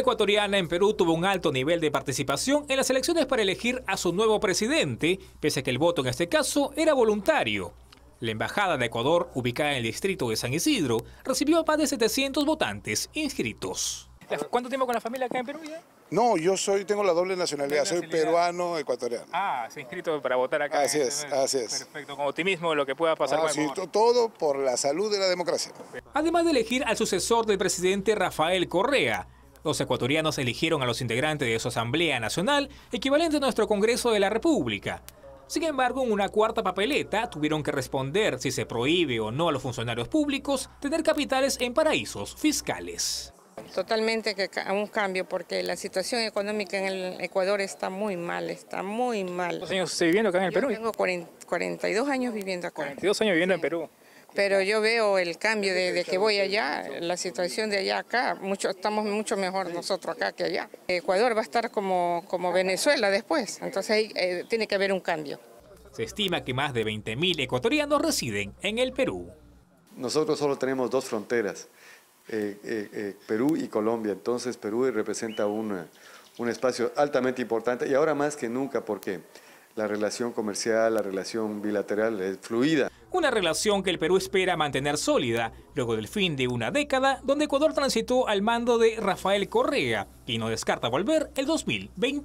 ecuatoriana en Perú tuvo un alto nivel de participación en las elecciones para elegir a su nuevo presidente, pese a que el voto en este caso era voluntario. La Embajada de Ecuador, ubicada en el distrito de San Isidro, recibió a más de 700 votantes inscritos. ¿Cuánto tiempo con la familia acá en Perú No, yo soy, tengo la doble nacionalidad, soy peruano ecuatoriano. Ah, se ha inscrito para votar acá. Así es, así es. Perfecto, con optimismo lo que pueda pasar. Ah, todo por la salud de la democracia. Además de elegir al sucesor del presidente Rafael Correa, los ecuatorianos eligieron a los integrantes de su Asamblea Nacional, equivalente a nuestro Congreso de la República. Sin embargo, en una cuarta papeleta tuvieron que responder si se prohíbe o no a los funcionarios públicos tener capitales en paraísos fiscales. Totalmente que un cambio porque la situación económica en el Ecuador está muy mal, está muy mal. ¿Cuántos años estoy viviendo acá en el Perú? Tengo 42 años viviendo acá. 42 años viviendo en Perú. Pero yo veo el cambio de, que voy allá, la situación de allá acá, estamos mucho mejor nosotros acá que allá. Ecuador va a estar como, Venezuela después, entonces eh, tiene que haber un cambio. Se estima que más de 20.000 ecuatorianos residen en el Perú. Nosotros solo tenemos dos fronteras, eh, eh, Perú y Colombia, entonces Perú representa un espacio altamente importante y ahora más que nunca porque la relación comercial, la relación bilateral es fluida. Una relación que el Perú espera mantener sólida, luego del fin de una década donde Ecuador transitó al mando de Rafael Correa, y no descarta volver el 2021.